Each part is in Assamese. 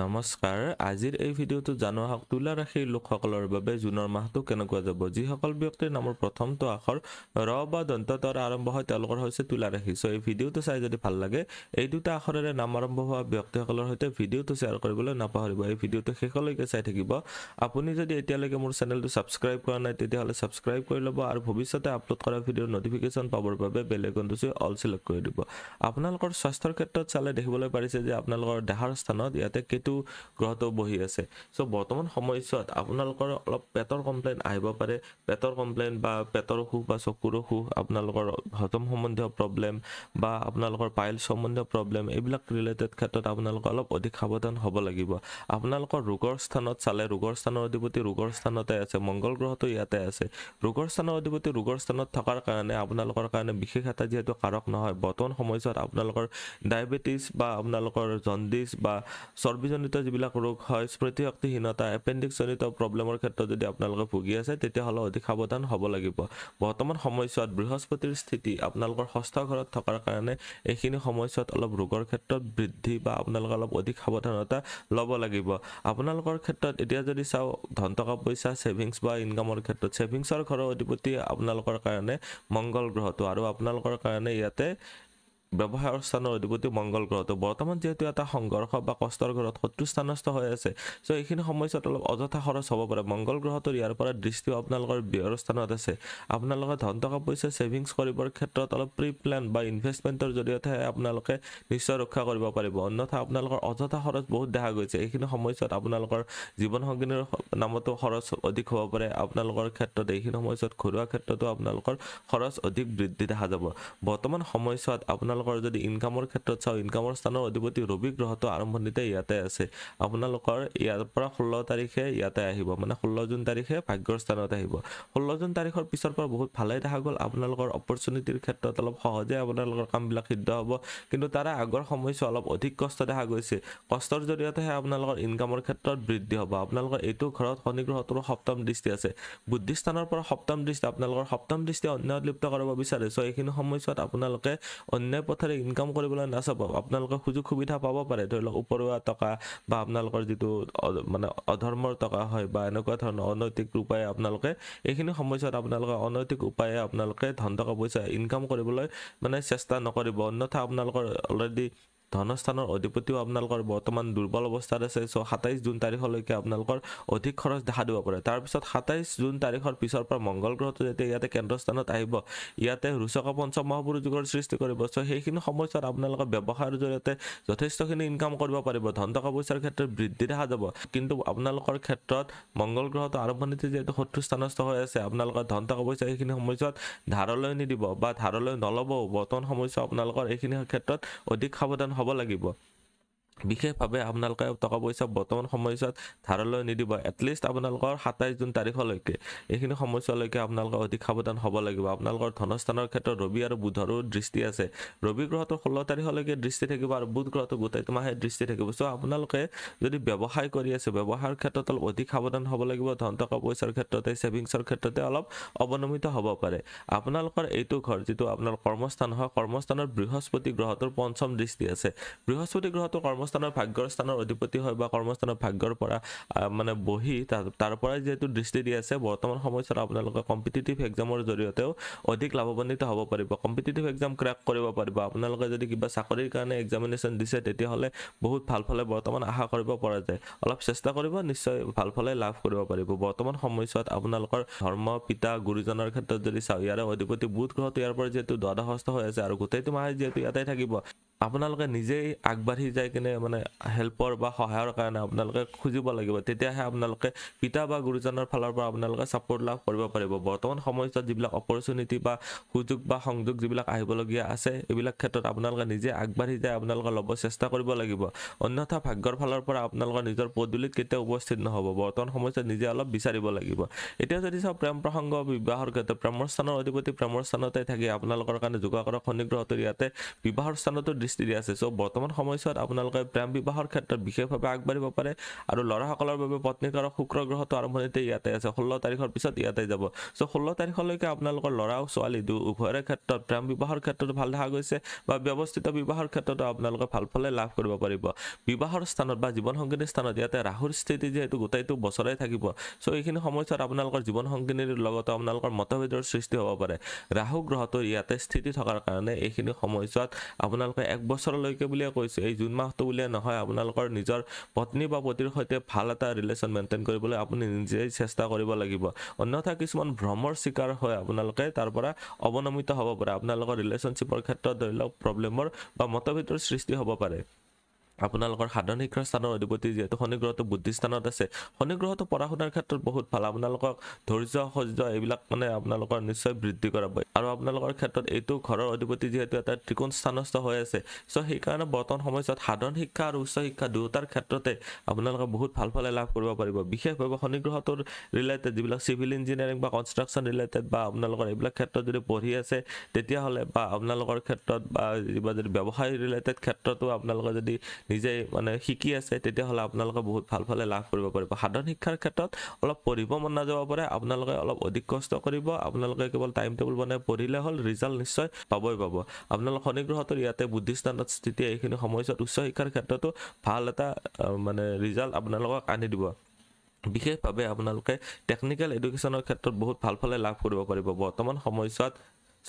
নমস্কাৰ আজিৰ এই ভিডিঅ'টো জানো আহক তোলা ৰাশিৰ লোকসকলৰ বাবে জুনৰ মাহটো কেনেকুৱা যাব যিসকল ব্যক্তিৰ নামৰ প্ৰথমটো আখৰ ৰ বা দন্ত তৰ আৰম্ভ হয় তেওঁলোকৰ হৈছে তোলা ৰাশি চ' এই ভিডিঅ'টো চাই যদি ভাল লাগে এই দুটা আখৰেৰে নাম আৰম্ভ হোৱা ব্যক্তিসকলৰ সৈতে ভিডিঅ'টো শ্বেয়াৰ কৰিবলৈ নাপাহৰিব এই ভিডিঅ'টো শেষলৈকে চাই থাকিব আপুনি যদি এতিয়ালৈকে মোৰ চেনেলটো ছাবস্ক্ৰাইব কৰা নাই তেতিয়াহ'লে ছাবস্ক্ৰাইব কৰি ল'ব আৰু ভৱিষ্যতে আপলোড কৰা ভিডিঅ'ৰ ন'টিফিকেশ্যন পাবৰ বাবে বেলেগ ঘণ্টো অল ছিলেক্ট কৰি দিব আপোনালোকৰ স্বাস্থ্যৰ ক্ষেত্ৰত চালে দেখিবলৈ পাৰিছে যে আপোনালোকৰ দেহাৰ স্থানত ইয়াতে যিহেতু গ্ৰহটো বহি আছে চ' বৰ্তমান সময়ছোৱাত আপোনালোকৰ অলপ পেটৰ কমপ্লেইন আহিব পাৰে পেটৰ কমপ্লেইন বা পেটৰ অসুখ বা চকুৰ অসুখ আপোনালোকৰ হজম সম্বন্ধীয় প্ৰব্লেম বা আপোনালোকৰ পাইল সম্বন্ধীয় প্ৰব্লেম এইবিলাক ৰিলেটেড ক্ষেত্ৰত আপোনালোকে অলপ অধিক সাৱধান হ'ব লাগিব আপোনালোকৰ ৰোগৰ স্থানত চালে ৰোগৰ স্থানৰ অধিপতি ৰোগৰ স্থানতে আছে মংগল গ্ৰহটো ইয়াতে আছে ৰোগৰ স্থানৰ অধিপতি ৰোগৰ স্থানত থকাৰ কাৰণে আপোনালোকৰ কাৰণে বিশেষ এটা যিহেতু কাৰক নহয় বৰ্তমান সময়ছোৱাত আপোনালোকৰ ডায়েবেটিছ বা আপোনালোকৰ জণ্ডিছ বা চৰ্বি স্মৃতিজনিত যিবিলাক ৰোগ হয় স্মৃতিশক্তিহীনতা এপেণ্ডিক্সজনিত প্ৰব্লেমৰ ক্ষেত্ৰত যদি আপোনালোকে ভুগি আছে তেতিয়াহ'লে অতি সাৱধান হ'ব লাগিব বৰ্তমান সময়ছোৱাত বৃহস্পতিৰ স্থিতি আপোনালোকৰ ষষ্ঠ ঘৰত থকাৰ কাৰণে এইখিনি সময়ছোৱাত অলপ ৰোগৰ ক্ষেত্ৰত বৃদ্ধি বা আপোনালোকে অলপ অধিক সাৱধানতা ল'ব লাগিব আপোনালোকৰ ক্ষেত্ৰত এতিয়া যদি চাওঁ ধন টকা পইচা ছেভিংছ বা ইনকামৰ ক্ষেত্ৰত ছেভিংছৰ ঘৰৰ অধিপতি আপোনালোকৰ কাৰণে মংগল গ্ৰহটো আৰু আপোনালোকৰ কাৰণে ইয়াতে ব্যৱহাৰৰ স্থানৰ অধিপতি মংগল গ্ৰহটো বৰ্তমান যিহেতু এটা সংঘৰ্ষ বা কষ্টৰ ঘৰত শত্ৰু স্থানস্থ হৈ আছে চ' এইখিনি সময়ছোৱাত অলপ অযথা খৰচ হ'ব পাৰে মংগল গ্ৰহটোৰ ইয়াৰ পৰা দৃষ্টি আপোনালোকৰ ব্যয়ৰ স্থানত আছে আপোনালোকে ধন টকা পইচা ছেভিংছ কৰিবৰ ক্ষেত্ৰত অলপ প্ৰি প্লেন বা ইনভেষ্টমেণ্টৰ জৰিয়তেহে আপোনালোকে নিশ্চয় ৰক্ষা কৰিব পাৰিব অন্যথা আপোনালোকৰ অযথা খৰচ বহুত দেখা গৈছে এইখিনি সময়ছোৱাত আপোনালোকৰ জীৱনসংগীনীৰ নামতো খৰচ অধিক হ'ব পাৰে আপোনালোকৰ ক্ষেত্ৰত এইখিনি সময়ছোৱাত ঘৰুৱা ক্ষেত্ৰতো আপোনালোকৰ খৰচ অধিক বৃদ্ধি দেখা যাব বৰ্তমান সময়ছোৱাত আপোনালোকৰ আপোনালোকৰ যদি ইনকামৰ ক্ষেত্ৰত চাওঁ ইনকামৰ স্থানৰ অধিপতি ৰবি গ্ৰহটো আৰম্ভণিতে ইয়াতে আছে আপোনালোকৰ ইয়াৰ পৰা ষোল্ল তাৰিখে ইয়াতে আহিব মানে ষোল্ল জুন তাৰিখে ভাগ্যৰ স্থানত আহিব ষোল্ল জুন তাৰিখৰ পিছৰ পৰা বহুত ভালেই দেখা গ'ল আপোনালোকৰ অপৰচুনিটিৰ ক্ষেত্ৰত অলপ সহজে আপোনালোকৰ কামবিলাক সিদ্ধ হ'ব কিন্তু তাৰে আগৰ সময়ছোৱা অলপ অধিক কষ্ট দেখা গৈছে কষ্টৰ জৰিয়তেহে আপোনালোকৰ ইনকামৰ ক্ষেত্ৰত বৃদ্ধি হ'ব আপোনালোকৰ এইটো ঘৰত শনি গ্ৰহটোৰ সপ্তম দৃষ্টি আছে বুদ্ধি স্থানৰ পৰা সপ্তম দৃষ্টি আপোনালোকৰ সপ্তম দৃষ্টি অন্য লিপ্ত কৰিব বিচাৰে চ' এইখিনি সময়ছোৱাত আপোনালোকে অন্য পথেৰে ইনকাম কৰিবলৈ নাচাব আপোনালোকে সুযোগ সুবিধা পাব পাৰে ধৰি লওক উপৰুৱা টকা বা আপোনালোকৰ যিটো মানে অধৰ্মৰ টকা হয় বা এনেকুৱা ধৰণৰ অনৈতিক উপায়ে আপোনালোকে এইখিনি সময়ছোৱাত আপোনালোকে অনৈতিক উপায়ে আপোনালোকে ধন টকা পইচা ইনকাম কৰিবলৈ মানে চেষ্টা নকৰিব অন্যথা আপোনালোকৰ অলৰেডি ধনস্থানৰ অধিপতিও আপোনালোকৰ বৰ্তমান দুৰ্বল অৱস্থাত আছে চ' সাতাইছ জুন তাৰিখলৈকে আপোনালোকৰ অধিক খৰচ দেখা দিব পাৰে তাৰপিছত সাতাইছ জুন তাৰিখৰ পিছৰ পৰা মংগল গ্ৰহটো যেতিয়া ইয়াতে কেন্দ্ৰস্থানত আহিব ইয়াতে ৰোচক পঞ্চম মহাপুৰুষযুগৰ সৃষ্টি কৰিব চ' সেইখিনি সময়ছোৱাত আপোনালোকৰ ব্যৱসায়ৰ জৰিয়তে যথেষ্টখিনি ইনকাম কৰিব পাৰিব ধন টকা পইচাৰ ক্ষেত্ৰত বৃদ্ধি দেখা যাব কিন্তু আপোনালোকৰ ক্ষেত্ৰত মংগল গ্ৰহটো আৰম্ভণিতে যিহেতু শত্ৰু স্থানস্থ হৈ আছে আপোনালোকৰ ধন টকা পইচা সেইখিনি সময়ছোৱাত ধাৰলৈ নিদিব বা ধাৰলৈ নল'বও বৰ্তমান সময়ছোৱা আপোনালোকৰ এইখিনি ক্ষেত্ৰত অধিক সাৱধান হ'ব লাগিব বিশেষভাৱে আপোনালোকে টকা পইচা বৰ্তমান সময়ছোৱাত ধাৰলৈ নিদিব এটলিষ্ট আপোনালোকৰ সাতাইছ জুন তাৰিখলৈকে এইখিনি সময়ছোৱালৈকে আপোনালোকে অধিক সাৱধান হ'ব লাগিব আপোনালোকৰ ধনস্থানৰ ক্ষেত্ৰত ৰবি আৰু বুধৰো দৃষ্টি আছে ৰবি গ্ৰহটো ষোল্ল তাৰিখলৈকে দৃষ্টি থাকিব আৰু বুধ গ্ৰহটো গোটেই তোমাৰহে দৃষ্টি থাকিব চ' আপোনালোকে যদি ব্যৱসায় কৰি আছে ব্যৱসায়ৰ ক্ষেত্ৰত অলপ অধিক সাৱধান হ'ব লাগিব ধন টকা পইচাৰ ক্ষেত্ৰতে ছেভিংছৰ ক্ষেত্ৰতে অলপ অৱনমিত হ'ব পাৰে আপোনালোকৰ এইটো ঘৰ যিটো আপোনাৰ কৰ্মস্থান হয় কৰ্মস্থানৰ বৃহস্পতি গ্ৰহটোৰ পঞ্চম দৃষ্টি আছে বৃহস্পতি গ্ৰহটো কৰ্ম কৰ্মস্থানৰ ভাগ্যৰ স্থানৰ অধিপতি হয় বা কৰ্মস্থানৰ ভাগ্যৰ পৰা মানে বহি তাৰ তাৰ পৰা যিহেতু দৃষ্টি দি আছে বৰ্তমান সময়ছোৱাত আপোনালোকে কম্পিটিটিভ এক্সামৰ জৰিয়তেও অধিক লাভৱান্বিত হ'ব পাৰিব কম্পিটিটিভ এক্সাম ক্ৰেক কৰিব পাৰিব আপোনালোকে যদি কিবা চাকৰিৰ কাৰণে এক্সামিনেশ্যন দিছে তেতিয়াহ'লে বহুত ভাল ফলে বৰ্তমান আশা কৰিব পৰা যায় অলপ চেষ্টা কৰিব নিশ্চয় ভাল ফলে লাভ কৰিব পাৰিব বৰ্তমান সময়ছোৱাত আপোনালোকৰ ধৰ্ম পিতা গুৰুজনৰ ক্ষেত্ৰত যদি চাওঁ ইয়াৰে অধিপতি বুধ গ্ৰহটো ইয়াৰ পৰা যিহেতু দ্বাদশস্থ হৈ আছে আৰু গোটেইটো মাহে যিহেতু ইয়াতে থাকিব আপোনালোকে নিজেই আগবাঢ়ি যাই কিনে মানে হেল্পৰ বা সহায়ৰ কাৰণে আপোনালোকে খুজিব লাগিব তেতিয়াহে আপোনালোকে পিতা বা গুৰুজনৰ ফালৰ পৰা আপোনালোকে ছাপৰ্ট লাভ কৰিব পাৰিব বৰ্তমান সময়ছোৱাত যিবিলাক অপৰচুনিটি বা সুযোগ বা সংযোগ যিবিলাক আহিবলগীয়া আছে এইবিলাক ক্ষেত্ৰত আপোনালোকে নিজে আগবাঢ়ি যায় আপোনালোকে ল'ব চেষ্টা কৰিব লাগিব অন্যথা ভাগ্যৰ ফালৰ পৰা আপোনালোকৰ নিজৰ পদূলিত কেতিয়াও উপস্থিত নহ'ব বৰ্তমান সময়ছোৱাত নিজে অলপ বিচাৰিব লাগিব এতিয়া যদি চাওক প্ৰেম প্ৰসংগ বিবাহৰ ক্ষেত্ৰত প্ৰেমৰ স্থানৰ অধিপতি প্ৰেমৰ স্থানতে থাকি আপোনালোকৰ কাৰণে যোগাকৰৰ খনিগ্ৰহটো ইয়াতে বিবাহৰ স্থানতো স্থিতি আছে চ' বৰ্তমান সময়ছোৱাত আপোনালোকে প্ৰেম বিবাহৰ ক্ষেত্ৰত বিশেষভাৱে আগবাঢ়িব পাৰে আৰু ল'ৰাসকলৰ বাবে পত্নীকাৰক শুক্ৰ গ্ৰহটো আৰম্ভণিতে ইয়াতে আছে ষোল্ল তাৰিখৰ পিছত ইয়াতে যাব চ' ষোল্ল তাৰিখলৈকে আপোনালোকৰ ল'ৰা আৰু ছোৱালী দুই উভয়ৰে ক্ষেত্ৰত প্ৰেম বিবাহৰ ক্ষেত্ৰত ভাল দেখা গৈছে বা ব্যৱস্থিত বিবাহৰ ক্ষেত্ৰতো আপোনালোকে ভাল ফলে লাভ কৰিব পাৰিব বিবাহৰ স্থানত বা জীৱনসংগিনীৰ স্থানত ইয়াতে ৰাহুৰ স্থিতি যিহেতু গোটেইটো বছৰে থাকিব চ' এইখিনি সময়ছোৱাত আপোনালোকৰ জীৱন সংগিনীৰ লগতে আপোনালোকৰ মতভেদৰ সৃষ্টি হ'ব পাৰে ৰাহু গ্ৰহটোৰ ইয়াতে স্থিতি থকাৰ কাৰণে এইখিনি সময়ছোৱাত আপোনালোকে এক বছৰলৈকে বুলিয়ে কৈছে এই জুন মাহটো বুলিয়ে নহয় আপোনালোকৰ নিজৰ পত্নী বা পতিৰ সৈতে ভাল এটা ৰিলেশ্যন মেইনটেইন কৰিবলৈ আপুনি নিজেই চেষ্টা কৰিব লাগিব অন্যথা কিছুমান ভ্ৰমৰ চিকাৰ হৈ আপোনালোকে তাৰ পৰা অৱনমিত হ'ব পাৰে আপোনালোকৰ ৰিলেশ্যনশ্বিপৰ ক্ষেত্ৰত ধৰি লওক প্ৰব্লেমৰ বা মতভেদৰ সৃষ্টি হ'ব পাৰে আপোনালোকৰ সাধাৰণ শিক্ষাৰ স্থানৰ অধিপতি যিহেতু শনিগ্ৰহটো বুদ্ধি স্থানত আছে শনিগ্ৰহটো পঢ়া শুনাৰ ক্ষেত্ৰত বহুত ভাল আপোনালোকক ধৈৰ্য সহ্য এইবিলাক মানে আপোনালোকৰ নিশ্চয় বৃদ্ধি কৰাব আৰু আপোনালোকৰ ক্ষেত্ৰত এইটো ঘৰৰ অধিপতি যিহেতু এটা ত্ৰিকোণ স্থানস্থ হৈ আছে চ' সেইকাৰণে বৰ্তমান সময়ছোৱাত সাধাৰণ শিক্ষা আৰু উচ্চ শিক্ষা দুয়োটাৰ ক্ষেত্ৰতে আপোনালোকে বহুত ভাল ফলে লাভ কৰিব পাৰিব বিশেষভাৱে শনিগ্ৰহটোৰ ৰিলেটেড যিবিলাক চিভিল ইঞ্জিনিয়াৰিং বা কনষ্ট্ৰাকশ্যন ৰিলেটেড বা আপোনালোকৰ এইবিলাক ক্ষেত্ৰত যদি পঢ়ি আছে তেতিয়াহ'লে বা আপোনালোকৰ ক্ষেত্ৰত বা যদি ব্যৱসায় ৰিলেটেড ক্ষেত্ৰতো আপোনালোকে যদি নিজে মানে শিকি আছে তেতিয়াহ'লে আপোনালোকে বহুত ভাল ফালে লাভ কৰিব পাৰিব সাধন শিক্ষাৰ ক্ষেত্ৰত অলপ পঢ়িব মন নাযাব পাৰে আপোনালোকে অলপ অধিক কষ্ট কৰিব আপোনালোকে কেৱল টাইম টেবুল বনাই পঢ়িলে হ'ল ৰিজাল্ট নিশ্চয় পাবই পাব আপোনালোক শনিগ্ৰহটোৰ ইয়াতে বুদ্ধিস্থানত স্থিতি এইখিনি সময়ছোৱাত উচ্চ শিক্ষাৰ ক্ষেত্ৰতো ভাল এটা মানে ৰিজাল্ট আপোনালোকক আনি দিব বিশেষভাৱে আপোনালোকে টেকনিকেল এডুকেশ্যনৰ ক্ষেত্ৰত বহুত ভাল ফালে লাভ কৰিব পাৰিব বৰ্তমান সময়ছোৱাত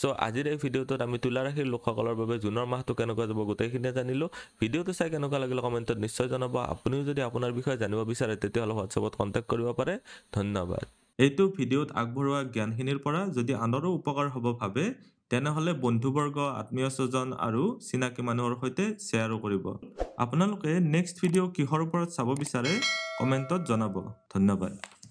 সো আজিৰ এই ভিডিঅ'টোত আমি তুলা ৰাখি লোকসকলৰ বাবে জুনৰ মাহটো কেনেকুৱা যাব গোটেইখিনিয়ে জানিলোঁ ভিডিঅ'টো চাই কেনেকুৱা লাগিলে কমেণ্টত নিশ্চয় জনাব আপুনিও যদি আপোনাৰ বিষয়ে জানিব বিচাৰে তেতিয়াহ'লে হোৱাটছএপত কণ্টেক্ট কৰিব পাৰে ধন্যবাদ এইটো ভিডিঅ'ত আগবঢ়োৱা জ্ঞানখিনিৰ পৰা যদি আনৰো উপকাৰ হ'ব ভাবে তেনেহ'লে বন্ধুবৰ্গ আত্মীয় স্বজন আৰু চিনাকি মানুহৰ সৈতে শ্বেয়াৰো কৰিব আপোনালোকে নেক্সট ভিডিঅ' কিহৰ ওপৰত চাব বিচাৰে কমেণ্টত জনাব ধন্যবাদ